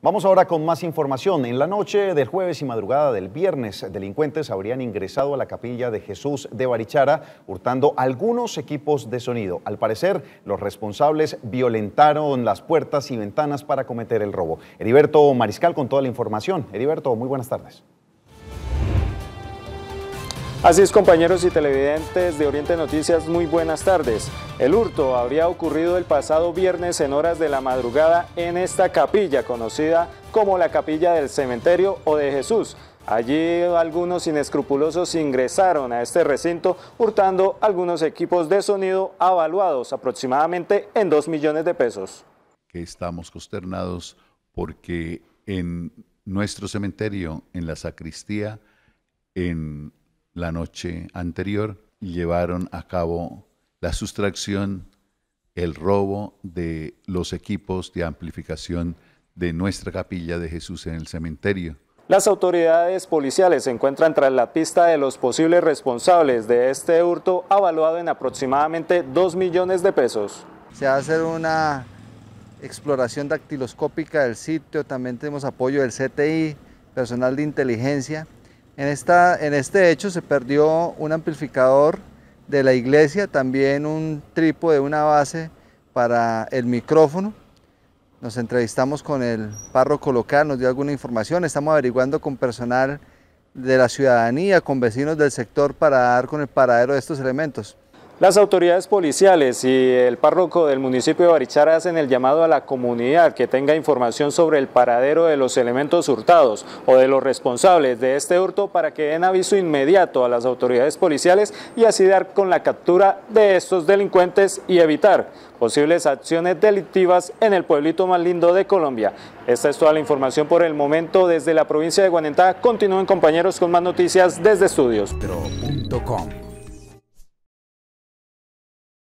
Vamos ahora con más información. En la noche del jueves y madrugada del viernes, delincuentes habrían ingresado a la capilla de Jesús de Barichara, hurtando algunos equipos de sonido. Al parecer, los responsables violentaron las puertas y ventanas para cometer el robo. Heriberto Mariscal con toda la información. Heriberto, muy buenas tardes. Así es, compañeros y televidentes de Oriente Noticias, muy buenas tardes. El hurto habría ocurrido el pasado viernes en horas de la madrugada en esta capilla conocida como la capilla del cementerio o de Jesús. Allí algunos inescrupulosos ingresaron a este recinto hurtando algunos equipos de sonido avaluados aproximadamente en 2 millones de pesos. Que estamos consternados porque en nuestro cementerio, en la sacristía, en la noche anterior, llevaron a cabo la sustracción, el robo de los equipos de amplificación de nuestra capilla de Jesús en el cementerio. Las autoridades policiales se encuentran tras la pista de los posibles responsables de este hurto, avaluado en aproximadamente 2 millones de pesos. Se va a hacer una exploración dactiloscópica del sitio, también tenemos apoyo del CTI, personal de inteligencia. En, esta, en este hecho se perdió un amplificador de la iglesia, también un trípode, una base para el micrófono. Nos entrevistamos con el párroco local, nos dio alguna información, estamos averiguando con personal de la ciudadanía, con vecinos del sector para dar con el paradero de estos elementos. Las autoridades policiales y el párroco del municipio de Barichara hacen el llamado a la comunidad que tenga información sobre el paradero de los elementos hurtados o de los responsables de este hurto para que den aviso inmediato a las autoridades policiales y así dar con la captura de estos delincuentes y evitar posibles acciones delictivas en el pueblito más lindo de Colombia. Esta es toda la información por el momento desde la provincia de Guanentá. Continúen compañeros con más noticias desde estudios.